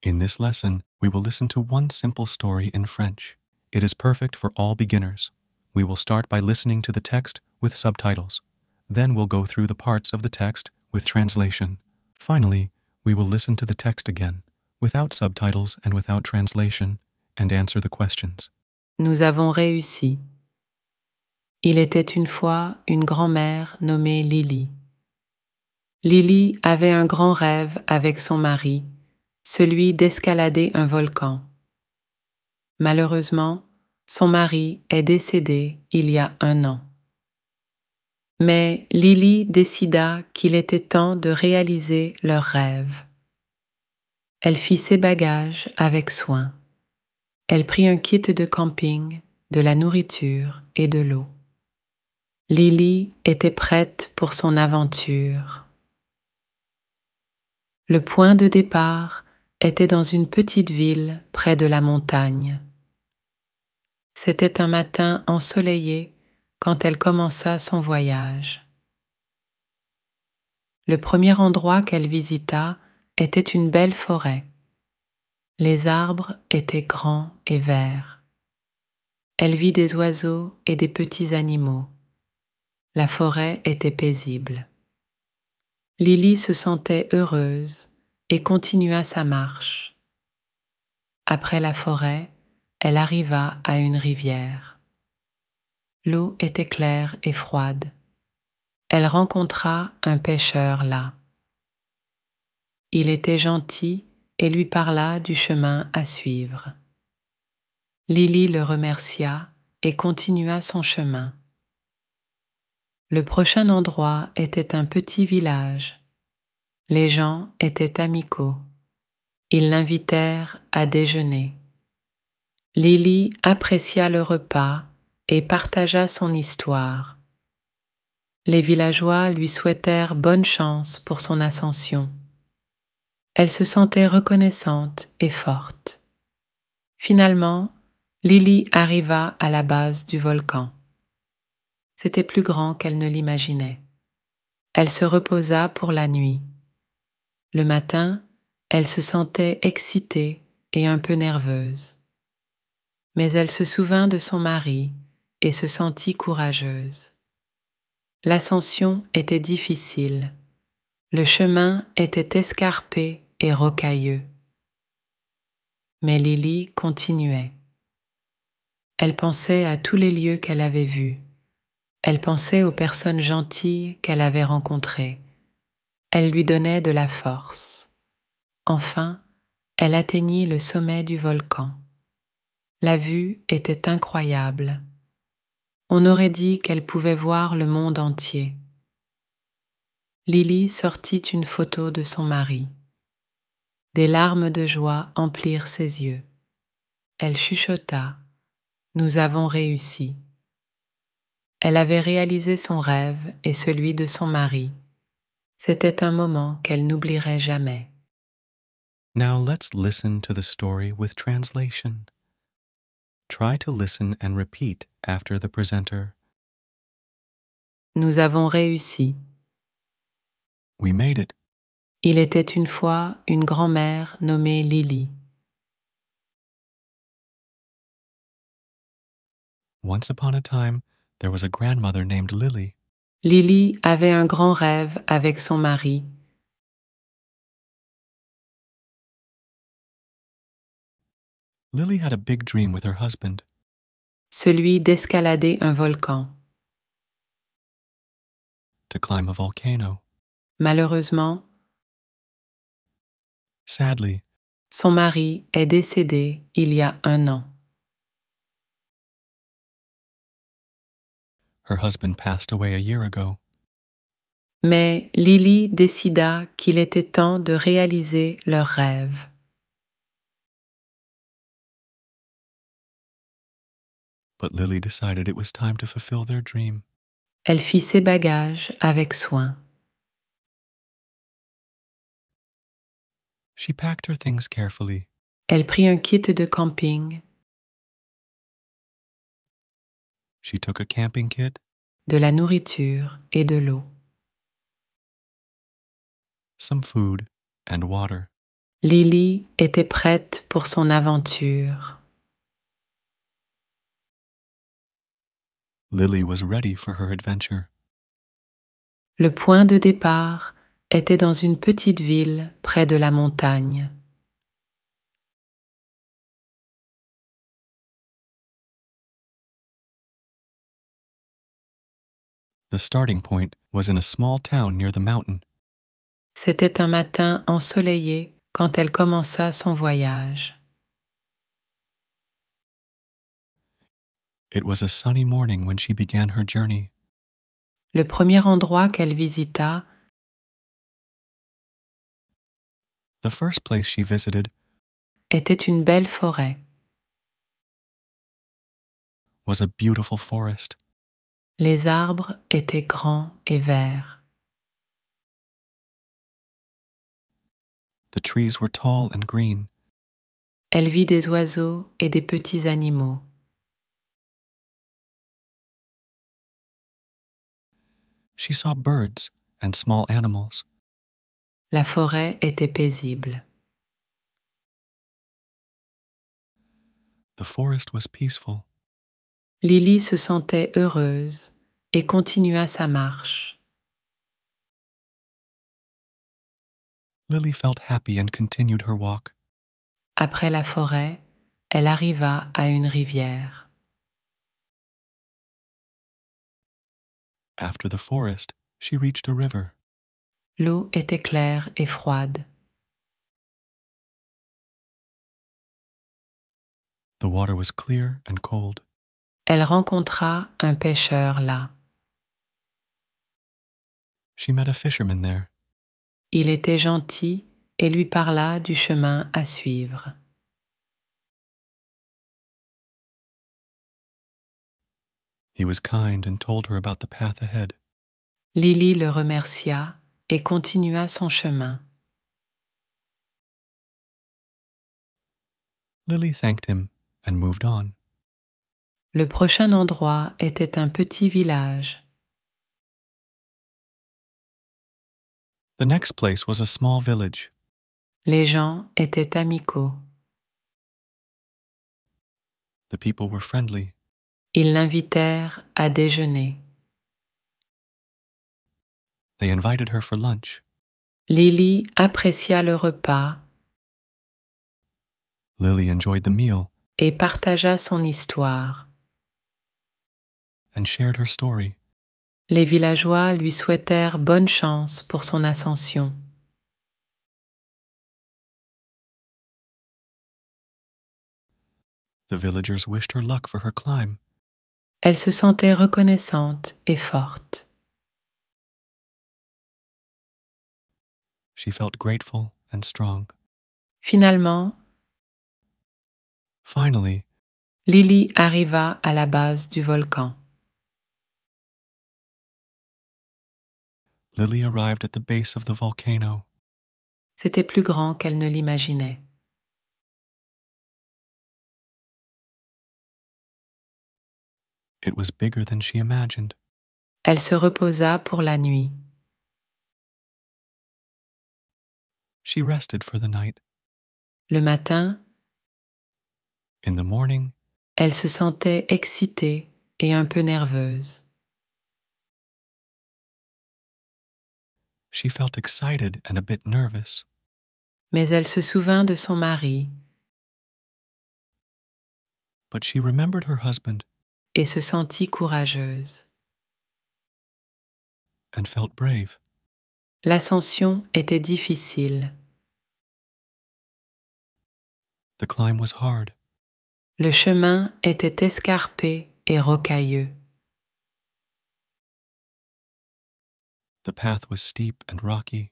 In this lesson, we will listen to one simple story in French. It is perfect for all beginners. We will start by listening to the text with subtitles. Then we'll go through the parts of the text with translation. Finally, we will listen to the text again, without subtitles and without translation, and answer the questions. Nous avons réussi. Il était une fois une grand-mère nommée Lily. Lily avait un grand rêve avec son mari celui d'escalader un volcan. Malheureusement, son mari est décédé il y a un an. Mais Lily décida qu'il était temps de réaliser leur rêve. Elle fit ses bagages avec soin. Elle prit un kit de camping, de la nourriture et de l'eau. Lily était prête pour son aventure. Le point de départ était dans une petite ville près de la montagne. C'était un matin ensoleillé quand elle commença son voyage. Le premier endroit qu'elle visita était une belle forêt. Les arbres étaient grands et verts. Elle vit des oiseaux et des petits animaux. La forêt était paisible. Lily se sentait heureuse et continua sa marche. Après la forêt, elle arriva à une rivière. L'eau était claire et froide. Elle rencontra un pêcheur là. Il était gentil et lui parla du chemin à suivre. Lily le remercia et continua son chemin. Le prochain endroit était un petit village. Les gens étaient amicaux. Ils l'invitèrent à déjeuner. Lily apprécia le repas et partagea son histoire. Les villageois lui souhaitèrent bonne chance pour son ascension. Elle se sentait reconnaissante et forte. Finalement, Lily arriva à la base du volcan. C'était plus grand qu'elle ne l'imaginait. Elle se reposa pour la nuit. Le matin, elle se sentait excitée et un peu nerveuse. Mais elle se souvint de son mari et se sentit courageuse. L'ascension était difficile. Le chemin était escarpé et rocailleux. Mais Lily continuait. Elle pensait à tous les lieux qu'elle avait vus. Elle pensait aux personnes gentilles qu'elle avait rencontrées elle lui donnait de la force. Enfin, elle atteignit le sommet du volcan. La vue était incroyable. On aurait dit qu'elle pouvait voir le monde entier. Lily sortit une photo de son mari. Des larmes de joie emplirent ses yeux. Elle chuchota. Nous avons réussi. Elle avait réalisé son rêve et celui de son mari. C'était un moment qu'elle n'oublierait jamais. Now let's listen to the story with translation. Try to listen and repeat after the presenter. Nous avons réussi. We made it. Il était une fois une grand-mère nommée Lily. Once upon a time, there was a grandmother named Lily. Lily avait un grand rêve avec son mari. Lily had a big dream with her husband. Celui d'escalader un volcan. To climb a volcano. Malheureusement, Sadly, son mari est décédé il y a un an. Her husband passed away a year ago. Mais Lily décida qu'il était temps de réaliser leur rêve. But Lily decided it was time to fulfill their dream. Elle fit ses bagages avec soin. She packed her things carefully. Elle prit un kit de camping She took a camping kit. De la nourriture et de l'eau. Some food and water. Lily était prête pour son aventure. Lily was ready for her adventure. Le point de départ était dans une petite ville près de la montagne. The starting point was in a small town near the mountain. C'était un matin ensoleillé quand elle commença son voyage. It was a sunny morning when she began her journey. Le premier endroit qu'elle visita The first place she visited était une belle forêt. was a beautiful forest. Les arbres étaient grands et verts. The trees were tall and green. Elle vit des oiseaux et des petits animaux. She saw birds and small animals. La forêt était paisible. The forest was peaceful. Lily se sentait heureuse et continua sa marche. Lily felt happy and continued her walk. Après la forêt, elle arriva à une rivière. After the forest, she reached a river. L'eau était claire et froide. The water was clear and cold elle rencontra un pêcheur là. She met a fisherman there. Il était gentil et lui parla du chemin à suivre. He was kind and told her about the path ahead. Lily le remercia et continua son chemin. Lily thanked him and moved on. Le prochain endroit était un petit village. The next place was a small village. Les gens étaient amicaux. The people were friendly. Ils l'invitèrent à déjeuner. They invited her for lunch. Lily apprécia le repas. Lily enjoyed the meal. Et partagea son histoire and shared her story. Les villageois lui souhaitèrent bonne chance pour son ascension. The villagers wished her luck for her climb. Elle se sentait reconnaissante et forte. She felt grateful and strong. Finalement, Finally, Lily arriva à la base du volcan. Lily arrived at the base of the volcano. C'était plus grand qu'elle ne l'imaginait. It was bigger than she imagined. Elle se reposa pour la nuit. She rested for the night. Le matin, In the morning, elle se sentait excitée et un peu nerveuse. She felt excited and a bit nervous. Mais elle se souvint de son mari. But she remembered her husband. Et se sentit courageuse. And felt brave. L'ascension était difficile. The climb was hard. Le chemin était escarpé et rocailleux. The path was steep and rocky.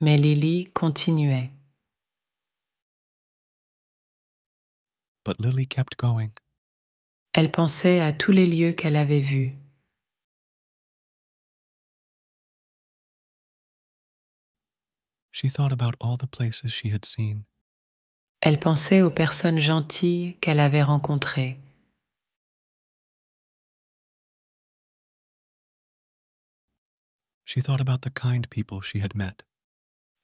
Mais Lily continuait. But Lily kept going. Elle pensait à tous les lieux qu'elle avait vus. She thought about all the places she had seen. Elle pensait aux personnes gentilles qu'elle avait rencontrées. She thought about the kind people she had met.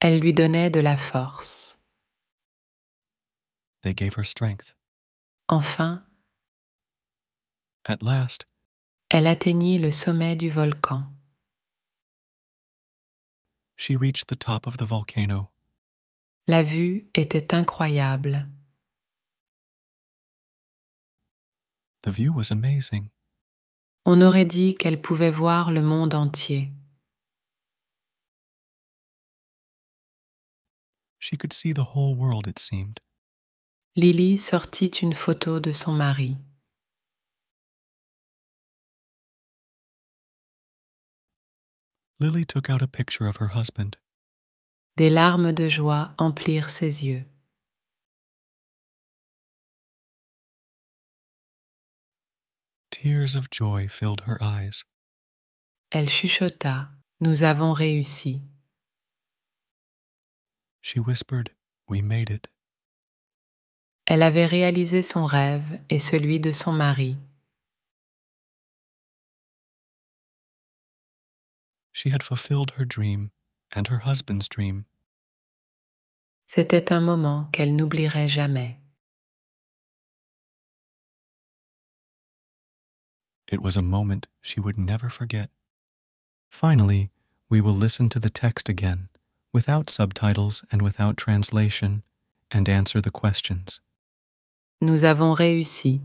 Elle lui donnait de la force. They gave her strength. Enfin, At last, elle atteignit le sommet du volcan. She reached the top of the volcano. La vue était incroyable. The view was amazing. On aurait dit qu'elle pouvait voir le monde entier. She could see the whole world, it seemed. Lily sortit une photo de son mari. Lily took out a picture of her husband. Des larmes de joie emplirent ses yeux. Tears of joy filled her eyes. Elle chuchota Nous avons réussi. She whispered, We made it. Elle avait réalisé son rêve et celui de son mari. She had fulfilled her dream and her husband's dream. C'était un moment qu'elle n'oublierait jamais. It was a moment she would never forget. Finally, we will listen to the text again. without subtitles and without translation, and answer the questions. Nous avons réussi.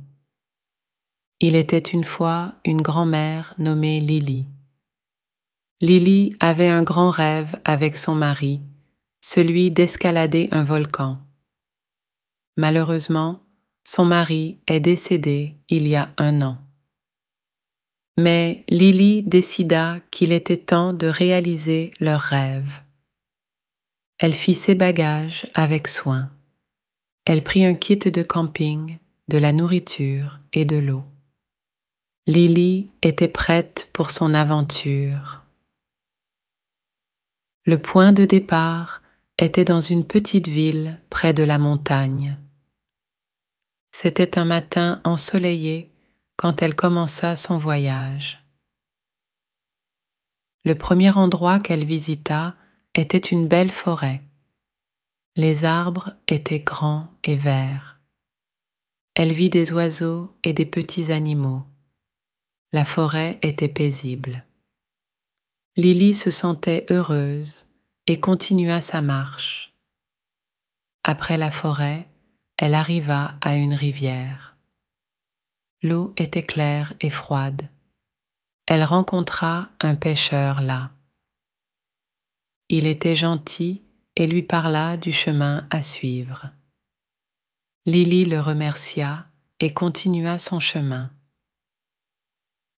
Il était une fois une grand-mère nommée Lily. Lily avait un grand rêve avec son mari, celui d'escalader un volcan. Malheureusement, son mari est décédé il y a un an. Mais Lily décida qu'il était temps de réaliser leur rêve. Elle fit ses bagages avec soin. Elle prit un kit de camping, de la nourriture et de l'eau. Lily était prête pour son aventure. Le point de départ était dans une petite ville près de la montagne. C'était un matin ensoleillé quand elle commença son voyage. Le premier endroit qu'elle visita était une belle forêt. Les arbres étaient grands et verts. Elle vit des oiseaux et des petits animaux. La forêt était paisible. Lily se sentait heureuse et continua sa marche. Après la forêt, elle arriva à une rivière. L'eau était claire et froide. Elle rencontra un pêcheur là. Il était gentil et lui parla du chemin à suivre. Lily le remercia et continua son chemin.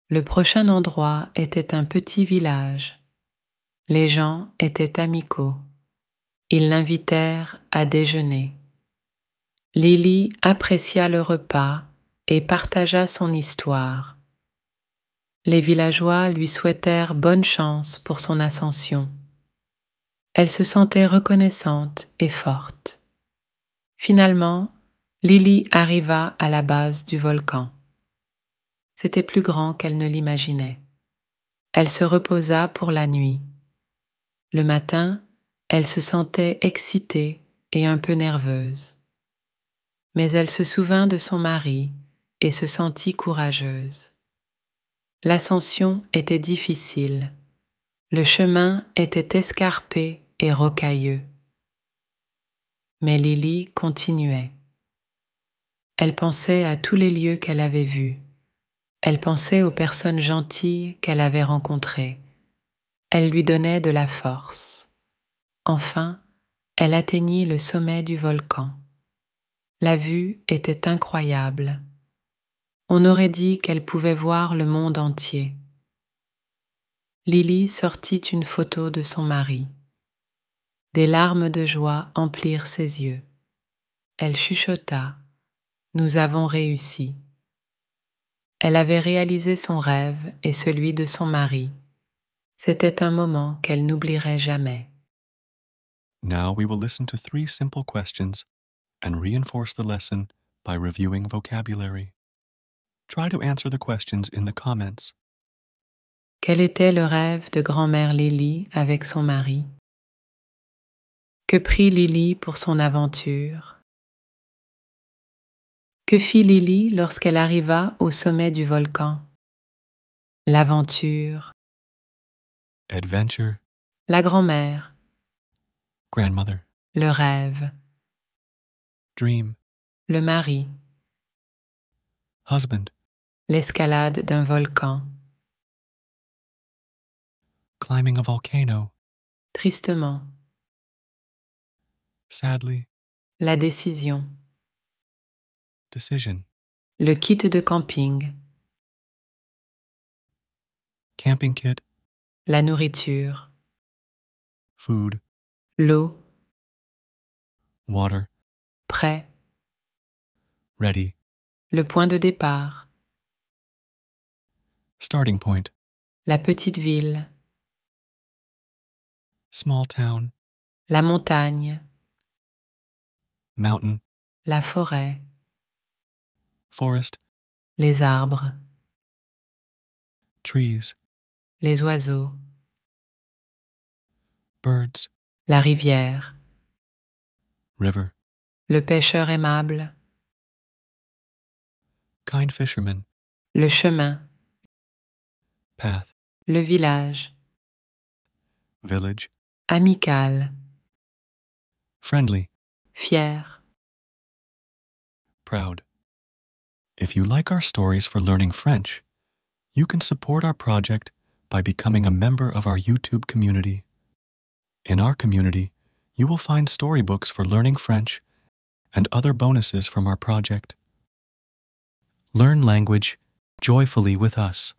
Le prochain endroit était un petit village. Les gens étaient amicaux. Ils l'invitèrent à déjeuner. Lily apprécia le repas et partagea son histoire. Les villageois lui souhaitèrent bonne chance pour son ascension. Elle se sentait reconnaissante et forte. Finalement, Lily arriva à la base du volcan. C'était plus grand qu'elle ne l'imaginait. Elle se reposa pour la nuit. Le matin, elle se sentait excitée et un peu nerveuse. Mais elle se souvint de son mari et se sentit courageuse. L'ascension était difficile. Le chemin était escarpé rocailleux. Mais Lily continuait. Elle pensait à tous les lieux qu'elle avait vus. Elle pensait aux personnes gentilles qu'elle avait rencontrées. Elle lui donnait de la force. Enfin, elle atteignit le sommet du volcan. La vue était incroyable. On aurait dit qu'elle pouvait voir le monde entier. Lily sortit une photo de son mari. Des larmes de joie emplirent ses yeux. Elle chuchota. Nous avons réussi. Elle avait réalisé son rêve et celui de son mari. C'était un moment qu'elle n'oublierait jamais. Now we will listen to questions and reinforce the lesson by reviewing vocabulary. Try to answer Quel était le rêve de grand-mère Lily avec son mari? Que prit Lily pour son aventure Que fit Lily lorsqu'elle arriva au sommet du volcan L'aventure. Adventure. La grand-mère. Grandmother. Le rêve. Dream. Le mari. Husband. L'escalade d'un volcan. Climbing a volcano. Tristement. Sadly. La décision. Decision. Le kit de camping. Camping kit. La nourriture. Food. L'eau. Water. Prêt. Ready. Le point de départ. Starting point. La petite ville. Small town. La montagne mountain. La forêt. Forest. Les arbres. Trees. Les oiseaux. Birds. La rivière. River. Le pêcheur aimable. Kind fisherman. Le chemin. Path. Le village. Village. Amical. Friendly. fier. Proud. If you like our stories for learning French, you can support our project by becoming a member of our YouTube community. In our community, you will find storybooks for learning French and other bonuses from our project. Learn language joyfully with us.